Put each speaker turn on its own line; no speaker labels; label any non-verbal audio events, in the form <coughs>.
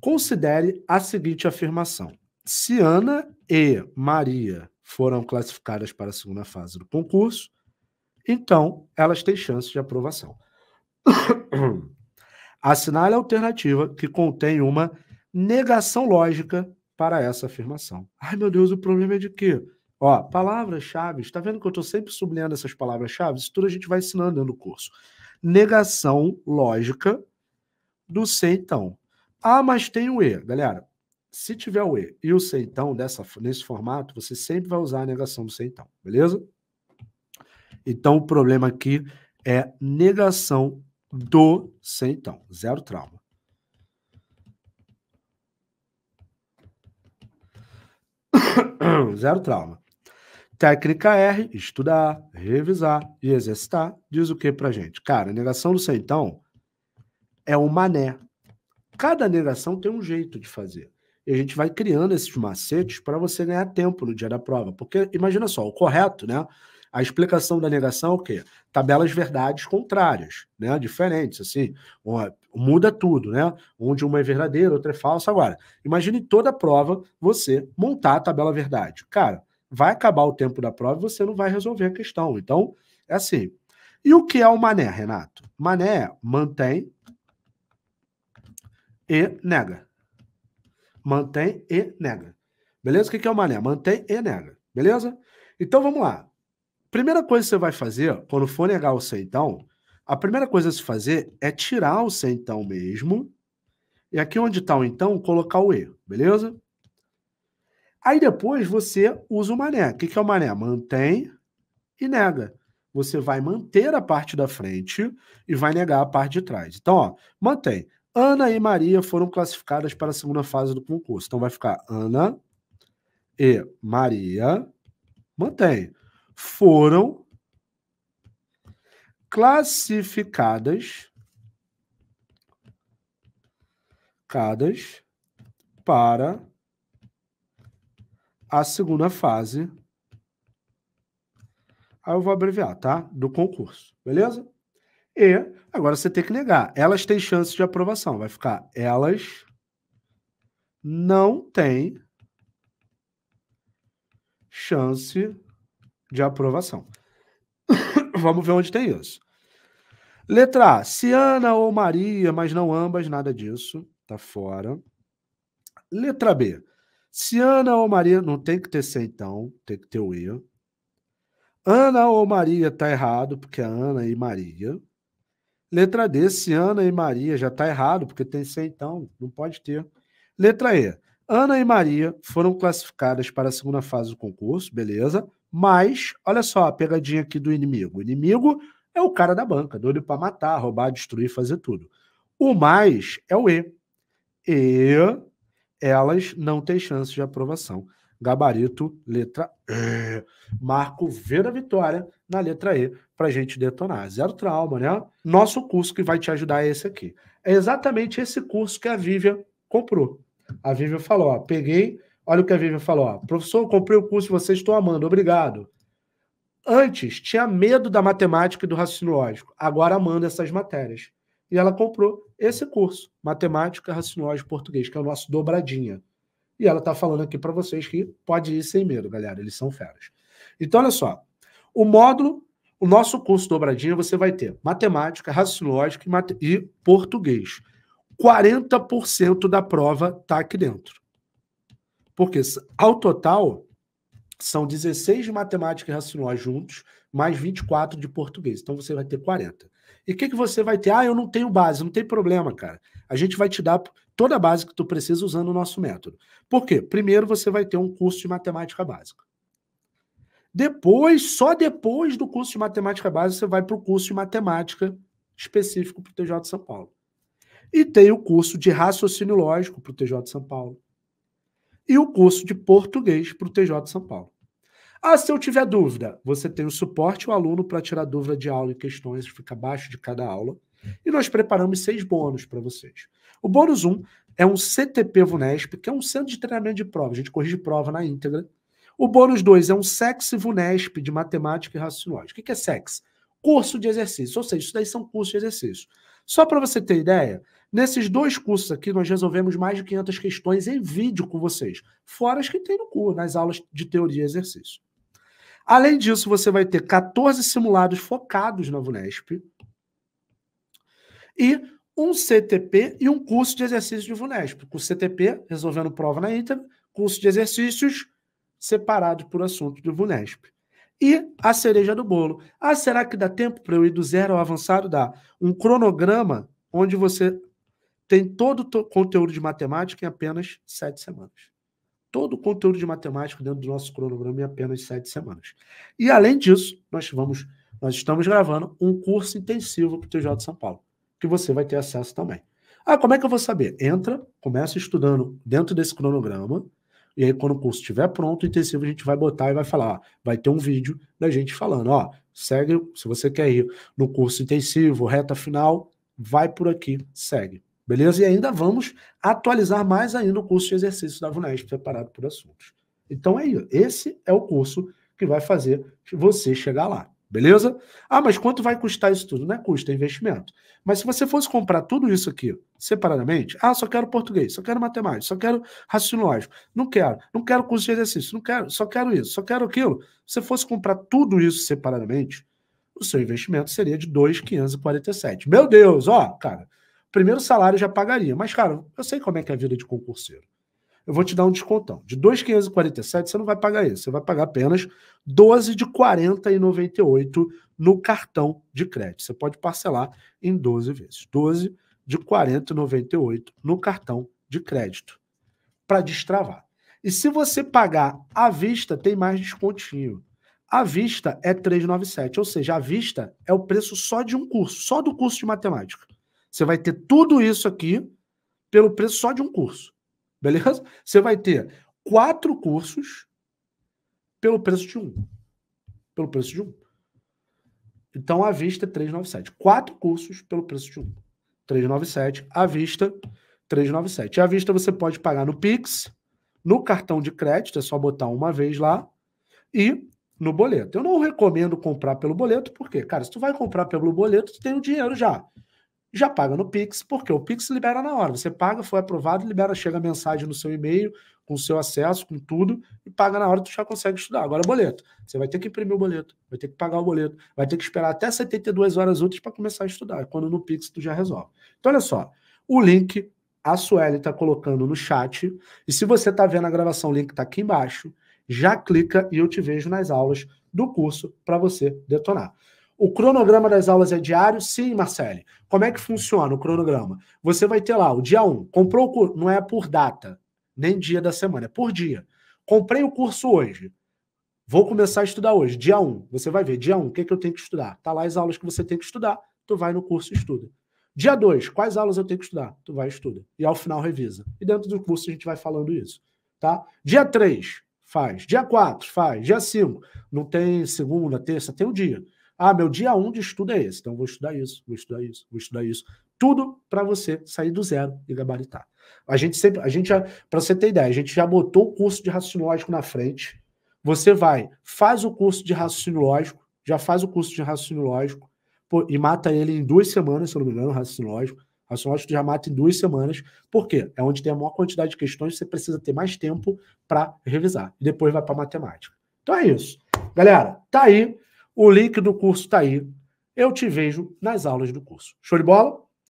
Considere a seguinte afirmação: se Ana e Maria foram classificadas para a segunda fase do concurso, então elas têm chance de aprovação. <coughs> Assinale a alternativa que contém uma negação lógica para essa afirmação. Ai, meu Deus, o problema é de quê? Ó, palavras-chave, está vendo que eu estou sempre sublinhando essas palavras-chave? Isso tudo a gente vai ensinando no curso. Negação lógica do se então. Ah, mas tem o E. Galera, se tiver o E e o C então dessa, nesse formato, você sempre vai usar a negação do C então, beleza? Então, o problema aqui é negação do C então. Zero trauma. <coughs> Zero trauma. Técnica R, estudar, revisar e exercitar, diz o que pra gente? Cara, negação do C então é o mané Cada negação tem um jeito de fazer. E a gente vai criando esses macetes para você ganhar tempo no dia da prova. Porque, imagina só, o correto, né? A explicação da negação é o quê? Tabelas verdades contrárias, né? Diferentes, assim. Muda tudo, né? Onde uma é verdadeira, outra é falsa. Agora, imagine toda a prova você montar a tabela verdade. Cara, vai acabar o tempo da prova e você não vai resolver a questão. Então, é assim. E o que é o mané, Renato? Mané mantém e nega. Mantém e nega. Beleza? O que é o mané? Mantém e nega. Beleza? Então vamos lá. Primeira coisa que você vai fazer, quando for negar o centão, a primeira coisa a se fazer é tirar o centão mesmo. E aqui onde está o então, colocar o E. Beleza? Aí depois você usa o mané. O que é o mané? Mantém e nega. Você vai manter a parte da frente e vai negar a parte de trás. Então, ó, mantém. Ana e Maria foram classificadas para a segunda fase do concurso. Então vai ficar Ana e Maria, mantém, foram classificadas classificadas para a segunda fase. Aí eu vou abreviar, tá? Do concurso, beleza? E agora você tem que negar. Elas têm chance de aprovação. Vai ficar elas não têm chance de aprovação. <coughs> Vamos ver onde tem isso. Letra A, se Ana ou Maria, mas não ambas, nada disso, tá fora. Letra B, se Ana ou Maria, não tem que ter C então, tem que ter o E. Ana ou Maria tá errado, porque é Ana e Maria. Letra D, se Ana e Maria já está errado, porque tem C então, não pode ter. Letra E, Ana e Maria foram classificadas para a segunda fase do concurso, beleza? Mas, olha só a pegadinha aqui do inimigo. O inimigo é o cara da banca, doido para matar, roubar, destruir, fazer tudo. O mais é o E. E elas não têm chance de aprovação gabarito, letra E. Marco V da vitória na letra E para a gente detonar. Zero trauma, né? Nosso curso que vai te ajudar é esse aqui. É exatamente esse curso que a Vivian comprou. A Vivian falou: ó, peguei. Olha o que a Vivian falou: ó, professor, comprei o curso, vocês estão amando, obrigado. Antes tinha medo da matemática e do raciocínio lógico, agora amando essas matérias. E ela comprou esse curso, Matemática, Raciocínio Lógico Português, que é o nosso dobradinha. E ela está falando aqui para vocês que pode ir sem medo, galera. Eles são feras. Então, olha só. O módulo, o nosso curso dobradinha, você vai ter matemática, raciocínio e, mate... e português. 40% da prova está aqui dentro. Porque ao total são 16 de matemática e raciocínio juntos, mais 24 de português. Então você vai ter 40. E o que, que você vai ter? Ah, eu não tenho base. Não tem problema, cara. A gente vai te dar toda a base que tu precisa usando o nosso método. Por quê? Primeiro você vai ter um curso de matemática básica. Depois, só depois do curso de matemática básica, você vai para o curso de matemática específico para o TJ de São Paulo. E tem o curso de raciocínio lógico para o TJ de São Paulo. E o curso de português para o TJ de São Paulo. Ah, se eu tiver dúvida, você tem o suporte o aluno para tirar dúvida de aula e questões, fica abaixo de cada aula. E nós preparamos seis bônus para vocês. O bônus 1 um é um CTP VUNESP, que é um centro de treinamento de prova. A gente corrige prova na íntegra. O bônus 2 é um SEX VUNESP de matemática e raciocínio. O que é SEX? Curso de exercício. Ou seja, isso daí são cursos de exercício. Só para você ter ideia, nesses dois cursos aqui nós resolvemos mais de 500 questões em vídeo com vocês, fora as que tem no curso, nas aulas de teoria e exercício. Além disso, você vai ter 14 simulados focados na VUNESP e um CTP e um curso de exercícios de VUNESP. o CTP, resolvendo prova na Inter, curso de exercícios separado por assunto do VUNESP. E a cereja do bolo. Ah, será que dá tempo para eu ir do zero ao avançado? Dá. Um cronograma onde você tem todo o conteúdo de matemática em apenas sete semanas todo o conteúdo de matemática dentro do nosso cronograma em apenas sete semanas. E além disso, nós vamos, nós estamos gravando um curso intensivo para o TJ de São Paulo, que você vai ter acesso também. Ah, como é que eu vou saber? Entra, começa estudando dentro desse cronograma, e aí quando o curso estiver pronto, o intensivo a gente vai botar e vai falar, ó, vai ter um vídeo da gente falando, ó, segue, se você quer ir no curso intensivo, reta final, vai por aqui, segue. Beleza? E ainda vamos atualizar mais ainda o curso de exercícios da VUNESP, separado por assuntos. Então é isso. Esse é o curso que vai fazer você chegar lá. Beleza? Ah, mas quanto vai custar isso tudo? Não é custo, é investimento. Mas se você fosse comprar tudo isso aqui separadamente, ah, só quero português, só quero matemática, só quero raciocínio lógico, não quero, não quero curso de exercício, não quero, só quero isso, só quero aquilo. Se você fosse comprar tudo isso separadamente, o seu investimento seria de 2,547. Meu Deus, ó, cara, primeiro salário já pagaria. Mas, cara, eu sei como é que é a vida de concurseiro. Eu vou te dar um descontão. De 2,547, você não vai pagar isso. Você vai pagar apenas 12 de 40,98 no cartão de crédito. Você pode parcelar em 12 vezes. 12 de 40,98 no cartão de crédito. Para destravar. E se você pagar à vista, tem mais descontinho. À vista é 397, ou seja, à vista é o preço só de um curso, só do curso de matemática. Você vai ter tudo isso aqui pelo preço só de um curso. Beleza? Você vai ter quatro cursos pelo preço de um. Pelo preço de um. Então, à vista, 397. Quatro cursos pelo preço de um. 397, à vista, 397. À vista, você pode pagar no Pix, no cartão de crédito, é só botar uma vez lá, e no boleto. Eu não recomendo comprar pelo boleto, porque, cara, se tu vai comprar pelo boleto, tu tem o dinheiro já já paga no Pix, porque o Pix libera na hora. Você paga, foi aprovado, libera, chega a mensagem no seu e-mail, com o seu acesso, com tudo, e paga na hora, tu já consegue estudar. Agora, boleto. Você vai ter que imprimir o boleto, vai ter que pagar o boleto, vai ter que esperar até 72 horas úteis para começar a estudar, quando no Pix tu já resolve. Então, olha só, o link a Sueli está colocando no chat, e se você está vendo a gravação, o link está aqui embaixo, já clica e eu te vejo nas aulas do curso para você detonar. O cronograma das aulas é diário? Sim, Marcele. Como é que funciona o cronograma? Você vai ter lá o dia 1, comprou o curso, não é por data, nem dia da semana, é por dia. Comprei o curso hoje. Vou começar a estudar hoje, dia 1. Você vai ver, dia 1, o que, é que eu tenho que estudar? Tá lá as aulas que você tem que estudar, tu vai no curso e estuda. Dia 2, quais aulas eu tenho que estudar? Tu vai e estuda. E ao final revisa. E dentro do curso a gente vai falando isso, tá? Dia 3, faz. Dia 4, faz. Dia 5, não tem segunda, terça, tem o um dia. Ah, meu dia 1 um de estudo é esse, então vou estudar isso, vou estudar isso, vou estudar isso. Tudo para você sair do zero e gabaritar. A gente sempre, a gente já, para você ter ideia, a gente já botou o curso de raciocínio lógico na frente. Você vai, faz o curso de raciocínio lógico, já faz o curso de raciocínio lógico, e mata ele em duas semanas, se eu não me engano, raciocínio lógico. Raciocínio lógico já mata em duas semanas. Por quê? É onde tem a maior quantidade de questões, você precisa ter mais tempo para revisar. E depois vai para matemática. Então é isso. Galera, tá aí o link do curso está aí. Eu te vejo nas aulas do curso. Show de bola?